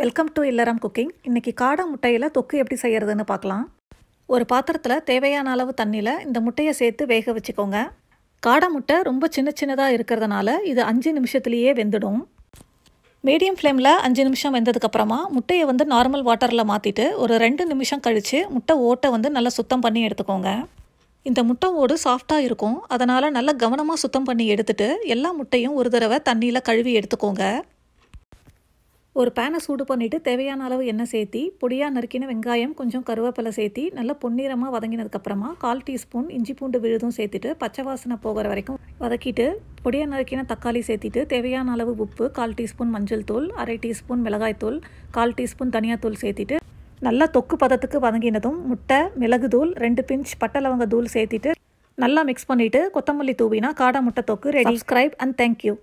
welcome to இல்லறம் cooking இன்றைக்கி காடா முட்டையில் தொக்கு எப்படி செய்கிறதுன்னு பார்க்கலாம் ஒரு பாத்திரத்தில் தேவையான அளவு தண்ணியில் இந்த முட்டையை சேர்த்து வேக வச்சுக்கோங்க காடா முட்டை ரொம்ப சின்ன சின்னதாக இருக்கிறதுனால இது அஞ்சு நிமிஷத்துலேயே வெந்துடும் மீடியம் ஃப்ளேமில் அஞ்சு நிமிஷம் வெந்ததுக்கப்புறமா முட்டையை வந்து நார்மல் வாட்டரில் மாற்றிட்டு ஒரு ரெண்டு நிமிஷம் கழித்து முட்டை ஓட்டை வந்து நல்லா சுத்தம் பண்ணி எடுத்துக்கோங்க இந்த முட்டை ஓடு சாஃப்டாக இருக்கும் அதனால் நல்லா கவனமாக சுத்தம் பண்ணி எடுத்துகிட்டு எல்லா முட்டையும் ஒரு தடவை தண்ணியில் கழுவி எடுத்துக்கோங்க ஒரு பேனை சூடு பண்ணிவிட்டு தேவையான அளவு எண்ணெய் சேர்த்தி பொடியாக நறுக்கின வெங்காயம் கொஞ்சம் கருவேப்பிலை சேர்த்தி நல்லா பொன்னிறமாக வதங்கினதுக்கப்புறமா கால் டீஸ்பூன் இஞ்சி பூண்டு விழுதும் சேர்த்துட்டு பச்சை வாசனை போகிற வரைக்கும் வதக்கிட்டு பொடியாக நறுக்கின தக்காளி சேர்த்திட்டு தேவையான அளவு உப்பு கால் டீஸ்பூன் மஞ்சள் தூள் அரை டீஸ்பூன் மிளகாய்த்தூள் கால் டீஸ்பூன் தனியாத்தூள் சேர்த்திட்டு நல்லா தொக்கு பதத்துக்கு வதங்கினதும் முட்டை மிளகு தூள் ரெண்டு பிஞ்ச் பட்டை லவங்க தூள் சேர்த்திட்டு நல்லா மிக்ஸ் பண்ணிவிட்டு கொத்தமல்லி தூவினா காடா முட்டை தொக்கு ரெடி ஸ்கிரைப் அண்ட் தேங்க்யூ